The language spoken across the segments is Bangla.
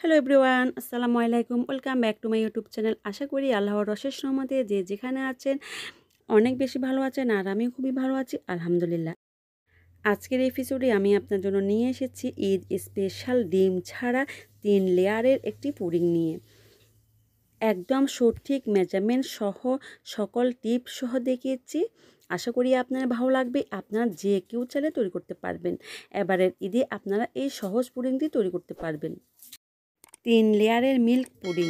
হ্যালো এভরিওয়ান আসসালামু আলাইকুম welcome back to my YouTube channel আশা করি আল্লাহর রশেষ রহমতে যে যেখানে আছেন অনেক বেশি ভালো আছেন আর আমিও খুবই ভালো আছি আলহামদুলিল্লাহ আজকের এপিসোডে আমি আপনার জন্য নিয়ে এসেছি ঈদ স্পেশাল ডিম ছাড়া তিন লেয়ারের একটি পুরিং নিয়ে একদম সঠিক মেজারমেন্ট সহ সকল টিপ সহ দেখিয়েছি আশা করি আপনার ভালো লাগবে আপনার যে কেউ চাইলে তৈরি করতে পারবেন এবারের ঈদে আপনারা এই সহজ পুরিংটি তৈরি করতে পারবেন তিন লেয়ারের মিল্ক পুডিং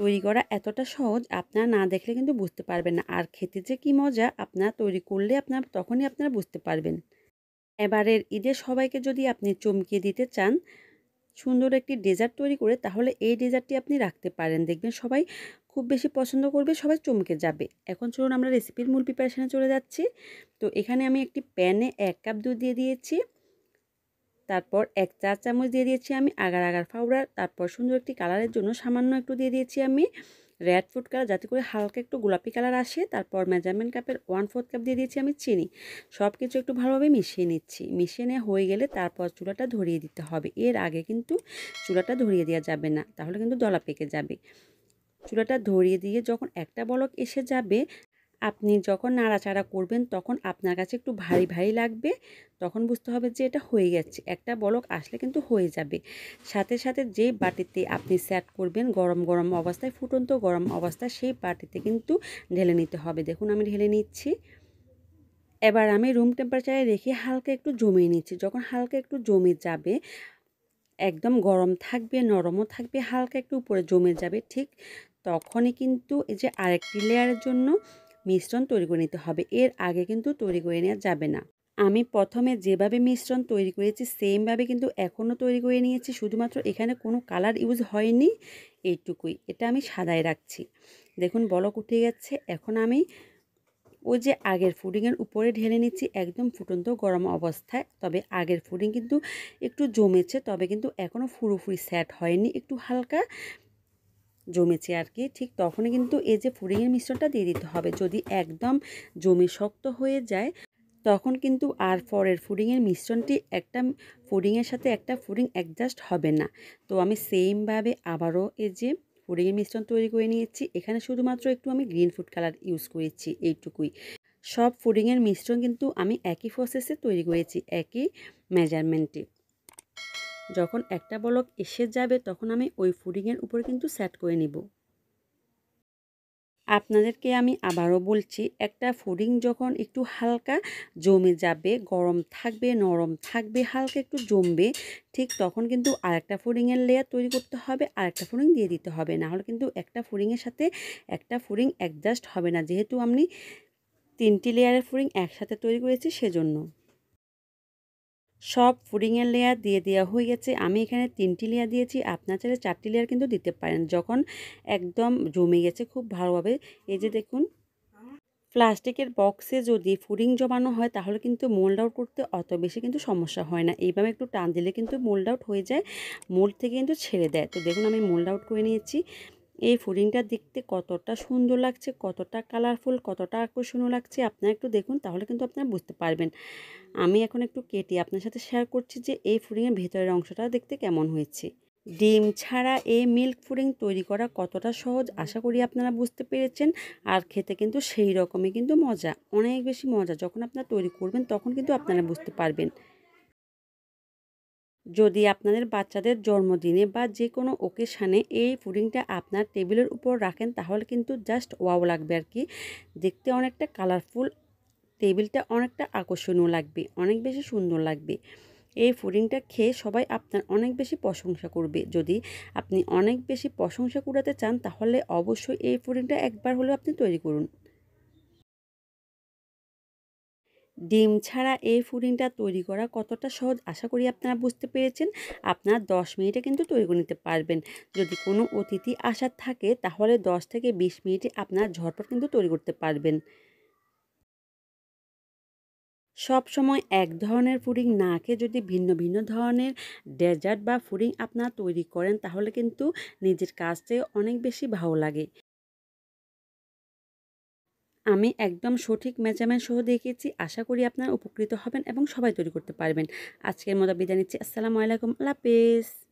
তৈরি করা এতটা সহজ আপনারা না দেখলে কিন্তু বুঝতে পারবেন না আর খেতে যে কী মজা আপনারা তৈরি করলে আপনার তখনই আপনারা বুঝতে পারবেন এবারের ঈদে সবাইকে যদি আপনি চমকিয়ে দিতে চান সুন্দর একটি ডেজার্ট তৈরি করে তাহলে এই ডেজার্টটি আপনি রাখতে পারেন দেখবেন সবাই খুব বেশি পছন্দ করবে সবাই চমকে যাবে এখন চলুন আমরা রেসিপির মূল প্রিপারেশানে চলে যাচ্ছি তো এখানে আমি একটি প্যানে এক কাপ দুধ দিয়ে দিয়েছি তারপর এক চা চামচ দিয়ে দিয়েছি আমি আগার আগার পাউডার তারপর সুন্দর একটি কালারের জন্য সামান্য একটু দিয়ে দিয়েছি আমি রেড ফুড কালার যাতে করে হালকা একটু গোলাপি কালার আসে তারপর মেজারমেন্ট কাপের ওয়ান ফোর্থ কাপ দিয়ে দিয়েছি আমি চিনি সব কিছু একটু ভালোভাবে মিশিয়ে নিচ্ছি মিশিয়ে নেওয়া হয়ে গেলে তারপর চুলাটা ধরিয়ে দিতে হবে এর আগে কিন্তু চুলাটা ধরিয়ে দেওয়া যাবে না তাহলে কিন্তু দলা পেকে যাবে চুলাটা ধরিয়ে দিয়ে যখন একটা বলক এসে যাবে আপনি যখন নাড়াচাড়া করবেন তখন আপনার কাছে একটু ভারী ভারী লাগবে তখন বুঝতে হবে যে এটা হয়ে গেছে একটা বলক আসলে কিন্তু হয়ে যাবে সাথে সাথে যে বাটিতে আপনি স্যাট করবেন গরম গরম অবস্থায় ফুটন্ত গরম অবস্থায় সেই বাটিতে কিন্তু ঢেলে নিতে হবে দেখুন আমি ঢেলে নিচ্ছি এবার আমি রুম টেম্পারেচারে রেখে হালকা একটু জমিয়ে নিচ্ছি যখন হালকা একটু জমে যাবে একদম গরম থাকবে নরমও থাকবে হালকা একটু উপরে জমে যাবে ঠিক তখনই কিন্তু এই যে আরেকটি লেয়ারের জন্য মিশ্রণ তৈরি করে নিতে হবে এর আগে কিন্তু তৈরি করে নেওয়া যাবে না আমি প্রথমে যেভাবে মিশ্রণ তৈরি করেছি সেমভাবে কিন্তু এখনও তৈরি করে নিয়েছি শুধুমাত্র এখানে কোনো কালার ইউজ হয়নি এইটুকুই এটা আমি সাদায় রাখছি দেখুন বলক উঠে গেছে এখন আমি ওই যে আগের ফুডিংয়ের উপরে ঢেলে নিচ্ছি একদম ফুটন্ত গরম অবস্থায় তবে আগের ফুডিং কিন্তু একটু জমেছে তবে কিন্তু এখনও ফুরুফুরি সেট হয়নি একটু হালকা জমেছে আর কি ঠিক তখনই কিন্তু এই যে ফুডিংয়ের মিশ্রণটা দিয়ে দিতে হবে যদি একদম জমে শক্ত হয়ে যায় তখন কিন্তু আর ফরের ফুডিংয়ের মিশ্রণটি একটা ফুডিংয়ের সাথে একটা ফুডিং অ্যাডজাস্ট হবে না তো আমি সেমভাবে আবারও এই যে ফুডিংয়ের মিশ্রণ তৈরি করে নিয়েছি এখানে শুধুমাত্র একটু আমি গ্রিন ফুড কালার ইউজ করেছি এইটুকুই সব ফুডিংয়ের মিশ্রণ কিন্তু আমি একই প্রসেসে তৈরি করেছি একই মেজারমেন্টে যখন একটা বলক এসে যাবে তখন আমি ওই ফুডিংয়ের উপরে কিন্তু সেট করে নিব আপনাদেরকে আমি আবারও বলছি একটা ফুডিং যখন একটু হালকা জমে যাবে গরম থাকবে নরম থাকবে হালকা একটু জমবে ঠিক তখন কিন্তু আরেকটা ফুডিংয়ের লেয়ার তৈরি করতে হবে আরেকটা ফুডিং দিয়ে দিতে হবে না হলে কিন্তু একটা ফুডিংয়ের সাথে একটা ফুডিং অ্যাডজাস্ট হবে না যেহেতু আমি তিনটি লেয়ারের ফুডিং একসাথে তৈরি করেছি সেজন্য সব ফুডিংয়ের লেয়ার দিয়ে দেওয়া হয়ে গেছে আমি এখানে তিনটি লেয়ার দিয়েছি আপনার চাইলে চারটি লেয়ার কিন্তু দিতে পারেন যখন একদম জমে গেছে খুব ভালোভাবে এই যে দেখুন প্লাস্টিকের বক্সে যদি ফুডিং জমানো হয় তাহলে কিন্তু মোল্ড আউট করতে অত বেশি কিন্তু সমস্যা হয় না এইভাবে একটু টান দিলে কিন্তু মোল্ড আউট হয়ে যায় মোল্ড থেকে কিন্তু ছেড়ে দেয় তো দেখুন আমি মোল্ড আউট করে নিয়েছি এই ফুডিংটা দেখতে কতটা সুন্দর লাগছে কতটা কালারফুল কতটা আকর্ষণীয় লাগছে আপনারা একটু দেখুন তাহলে কিন্তু আপনারা বুঝতে পারবেন আমি এখন একটু কেটে আপনার সাথে শেয়ার করছি যে এই ফুডিংয়ের ভেতরের অংশটা দেখতে কেমন হয়েছে ডিম ছাড়া এই মিল্ক ফুডিং তৈরি করা কতটা সহজ আশা করি আপনারা বুঝতে পেরেছেন আর খেতে কিন্তু সেই রকমই কিন্তু মজা অনেক বেশি মজা যখন আপনারা তৈরি করবেন তখন কিন্তু আপনারা বুঝতে পারবেন যদি আপনাদের বাচ্চাদের জন্মদিনে বা যে কোনো ওকেশানে এই পুডিংটা আপনার টেবিলের উপর রাখেন তাহলে কিন্তু জাস্ট ওয়াও লাগবে আর কি দেখতে অনেকটা কালারফুল টেবিলটা অনেকটা আকর্ষণীয় লাগবে অনেক বেশি সুন্দর লাগবে এই ফুডিংটা খেয়ে সবাই আপনার অনেক বেশি প্রশংসা করবে যদি আপনি অনেক বেশি প্রশংসা করাতে চান তাহলে অবশ্যই এই ফুডিংটা একবার হলেও আপনি তৈরি করুন ডিম ছাড়া এই ফুডিংটা তৈরি করা কতটা সহজ আশা করি আপনারা বুঝতে পেরেছেন আপনারা দশ মিনিটে কিন্তু তৈরি করে নিতে পারবেন যদি কোনো অতিথি আসার থাকে তাহলে দশ থেকে 20 মিনিটে আপনারা ঝটপট কিন্তু তৈরি করতে পারবেন সব সময় এক ধরনের ফুডিং না খেয়ে যদি ভিন্ন ভিন্ন ধরনের ডেজার্ট বা ফুডিং আপনারা তৈরি করেন তাহলে কিন্তু নিজের কাজটাই অনেক বেশি ভালো লাগে আমি একদম সঠিক মেজারমেন্ট সহ দেখিয়েছি আশা করি আপনারা উপকৃত হবেন এবং সবাই তৈরি করতে পারবেন আজকের মতো বিদায় নিচ্ছি আসসালামু আলাইকুম আল্লাহ